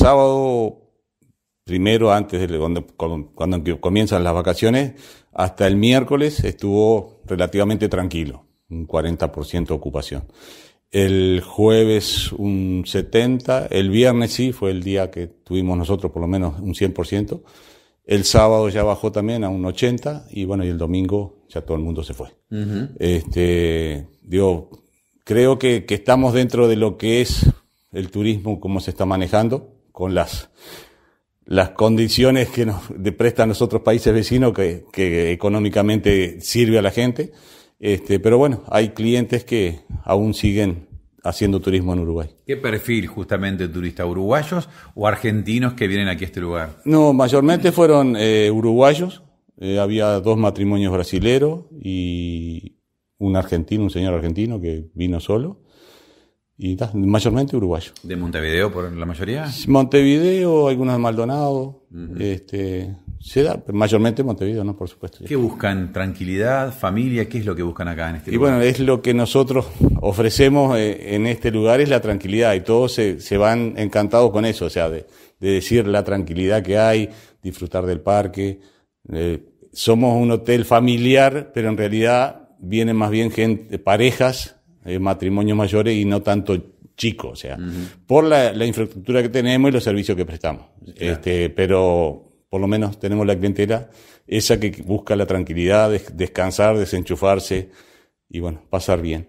sábado primero, antes de cuando, comienzan las vacaciones, hasta el miércoles estuvo relativamente tranquilo, un 40% de ocupación. El jueves un 70%, el viernes sí, fue el día que tuvimos nosotros por lo menos un 100%, el sábado ya bajó también a un 80% y bueno, y el domingo ya todo el mundo se fue. Este, digo, creo que, que estamos dentro de lo que es el turismo, cómo se está manejando con las, las condiciones que nos prestan los otros países vecinos que, económicamente sirve a la gente. Este, pero bueno, hay clientes que aún siguen haciendo turismo en Uruguay. ¿Qué perfil justamente turista? turistas? ¿Uruguayos o argentinos que vienen aquí a este lugar? No, mayormente fueron eh, uruguayos. Eh, había dos matrimonios brasileros y un argentino, un señor argentino que vino solo y está mayormente uruguayo. ¿De Montevideo por la mayoría? Montevideo, algunos de Maldonado, este, se da, mayormente Montevideo, ¿no? Por supuesto. ¿Qué buscan? ¿Tranquilidad? ¿Familia? ¿Qué es lo que buscan acá en este y lugar? Y bueno, es lo que nosotros ofrecemos eh, en este lugar, es la tranquilidad, y todos se, se van encantados con eso, o sea, de, decir la tranquilidad que hay, disfrutar del parque. Eh, somos un hotel familiar, pero en realidad vienen más bien gente, parejas matrimonio matrimonios mayores y no tanto chicos, o sea, por la, infraestructura que tenemos y los servicios que prestamos. Este, pero por lo menos tenemos la clientela, esa que busca la tranquilidad, descansar, desenchufarse y bueno, pasar bien.